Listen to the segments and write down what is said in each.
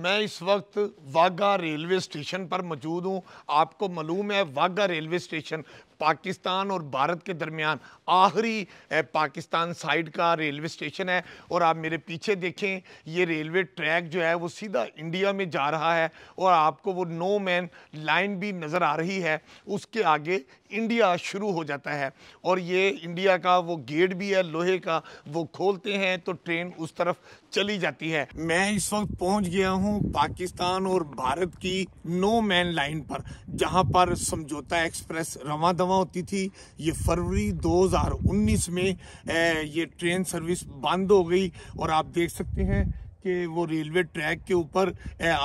मैं इस वक्त वाघा रेलवे स्टेशन पर मौजूद हूँ आपको मालूम है वाघा रेलवे स्टेशन पाकिस्तान और भारत के दरमियान आखिरी पाकिस्तान साइड का रेलवे स्टेशन है और आप मेरे पीछे देखें ये रेलवे ट्रैक जो है वो सीधा इंडिया में जा रहा है और आपको वो नो मैन लाइन भी नज़र आ रही है उसके आगे इंडिया शुरू हो जाता है और ये इंडिया का वो गेट भी है लोहे का वो खोलते हैं तो ट्रेन उस तरफ चली जाती है मैं इस वक्त पहुंच गया हूं पाकिस्तान और भारत की नो मैन लाइन पर जहां पर समझौता एक्सप्रेस रवा दवा जमा होती थी ये फरवरी 2019 में ये ट्रेन सर्विस बंद हो गई और आप देख सकते हैं कि वो रेलवे ट्रैक के ऊपर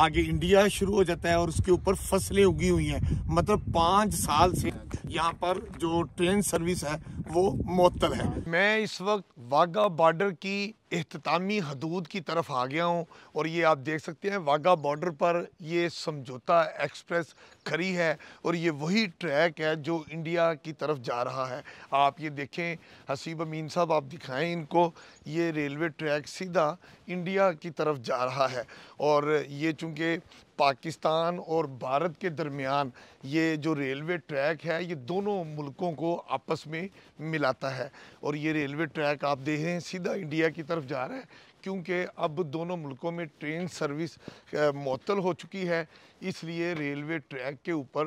आगे इंडिया शुरू हो जाता है और उसके ऊपर फसलें उगी हुई हैं मतलब पाँच साल से यहाँ पर जो ट्रेन सर्विस है वो मअतल है मैं इस वक्त वाघा बॉर्डर की अख्तामी हदूद की तरफ आ गया हूँ और ये आप देख सकते हैं वाघा बॉर्डर पर ये समझौता एक्सप्रेस खड़ी है और ये वही ट्रैक है जो इंडिया की तरफ जा रहा है आप ये देखें हसीब अमीन साहब आप दिखाएं इनको ये रेलवे ट्रैक सीधा इंडिया की तरफ जा रहा है और ये चूँकि पाकिस्तान और भारत के दरमियान ये जो रेलवे ट्रैक है ये दोनों मुल्कों को आपस में मिलाता है और ये रेलवे ट्रैक आप देख रहे हैं सीधा इंडिया की तरफ जा रहा है क्योंकि अब दोनों मुल्कों में ट्रेन सर्विस मअतल हो चुकी है इसलिए रेलवे ट्रैक के ऊपर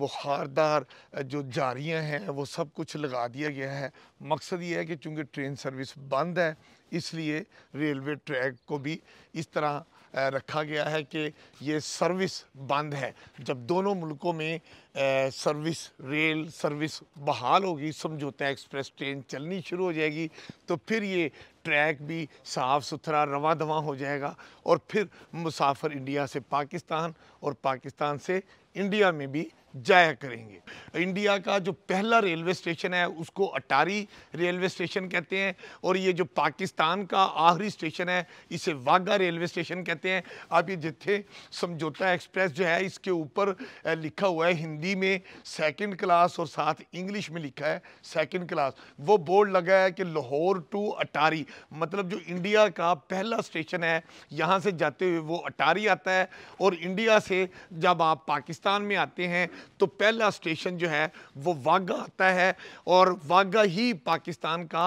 वो हारदार जो जारियां हैं वो सब कुछ लगा दिया गया है मकसद ये है कि चूँकि ट्रेन सर्विस बंद है इसलिए रेलवे ट्रैक को भी इस तरह रखा गया है कि ये सर्विस बंद है जब दोनों मुल्कों में सर्विस रेल सर्विस बहाल होगी समझौता एक्सप्रेस ट्रेन चलनी शुरू हो जाएगी तो फिर ये ट्रैक भी साफ़ सुथरा रवा दवा हो जाएगा और फिर मुसाफिर इंडिया से पाकिस्तान और पाकिस्तान से इंडिया में भी जाया करेंगे इंडिया का जो पहला रेलवे स्टेशन है उसको अटारी रेलवे स्टेशन कहते हैं और ये जो पाकिस्तान का आखिरी स्टेशन है इसे वाघा रेलवे स्टेशन कहते हैं आप ये जिथे समझौता एक्सप्रेस जो है इसके ऊपर लिखा हुआ है हिंदी में सेकंड क्लास और साथ इंग्लिश में लिखा है सेकंड क्लास वो बोर्ड लगा है कि लाहौर टू अटारी मतलब जो इंडिया का पहला स्टेशन है यहाँ से जाते हुए वो अटारी आता है और इंडिया से जब आप पाकिस्तान में आते हैं तो पहला स्टेशन जो है वो वाघा आता है और वाघा ही पाकिस्तान का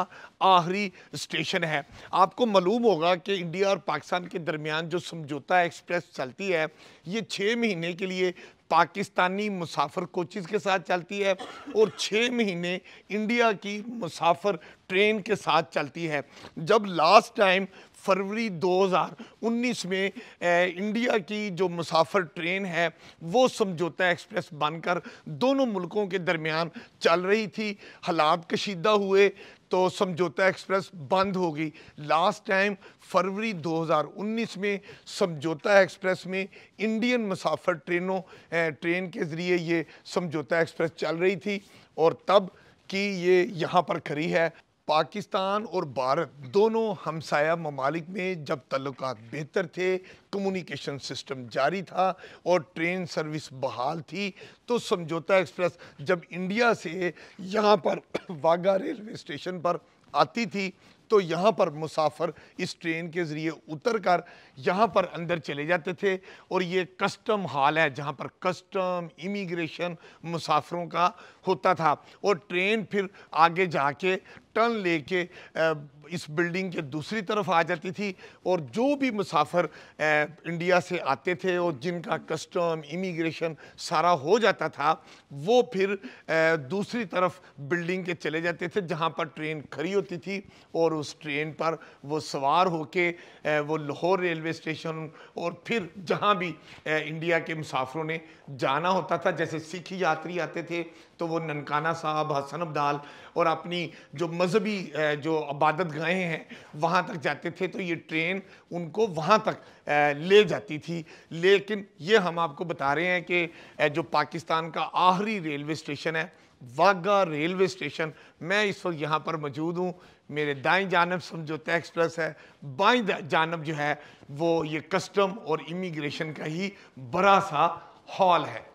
आखिरी स्टेशन है आपको मालूम होगा कि इंडिया और पाकिस्तान के दरमियान जो समझौता एक्सप्रेस चलती है ये छः महीने के लिए पाकिस्तानी मुसाफर कोचिज के साथ चलती है और छः महीने इंडिया की मुसाफर ट्रेन के साथ चलती है जब लास्ट टाइम फरवरी 2019 में ए, इंडिया की जो मुसाफर ट्रेन है वो समझौता एक्सप्रेस बनकर दोनों मुल्कों के दरमियान चल रही थी हालात कशीदा हुए तो समझौता एक्सप्रेस बंद हो गई लास्ट टाइम फरवरी 2019 में समझौता एक्सप्रेस में इंडियन मुसाफर ट्रेनों ट्रेन के ज़रिए ये समझौता एक्सप्रेस चल रही थी और तब की ये यहाँ पर खड़ी है पाकिस्तान और भारत दोनों हमसाया ममालिक में जब तल्लक बेहतर थे कम्युनिकेशन सिस्टम जारी था और ट्रेन सर्विस बहाल थी तो समझौता एक्सप्रेस जब इंडिया से यहाँ पर वाघा रेलवे स्टेशन पर आती थी तो यहाँ पर मुसाफर इस ट्रेन के ज़रिए उतर कर यहाँ पर अंदर चले जाते थे और ये कस्टम हाल है जहाँ पर कस्टम इमिग्रेशन मुसाफरों का होता था और ट्रेन फिर आगे जाके टर्न लेके इस बिल्डिंग के दूसरी तरफ आ जाती थी और जो भी मुसाफर इंडिया से आते थे और जिनका कस्टम इमिग्रेशन सारा हो जाता था वो फिर दूसरी तरफ बिल्डिंग के चले जाते थे जहाँ पर ट्रेन खड़ी होती थी और उस ट्रेन पर वो सवार होके वो लाहौर रेलवे स्टेशन और फिर जहाँ भी इंडिया के मुसाफरों ने जाना होता था जैसे सिख यात्री आते थे तो वो ननकाना साहब हसन अब्दाल और अपनी जो मजहबी जो अबादत गाहें हैं वहाँ तक जाते थे तो ये ट्रेन उनको वहाँ तक ले जाती थी लेकिन ये हम आपको बता रहे हैं कि जो पाकिस्तान का आखिरी रेलवे स्टेशन है वाघा रेलवे स्टेशन मैं इस वक्त यहाँ पर मौजूद हूँ मेरे दाएं जानब समझौता एक्सप्रेस है बाएं जानब जो है वो ये कस्टम और इमिग्रेशन का ही बड़ा सा हॉल है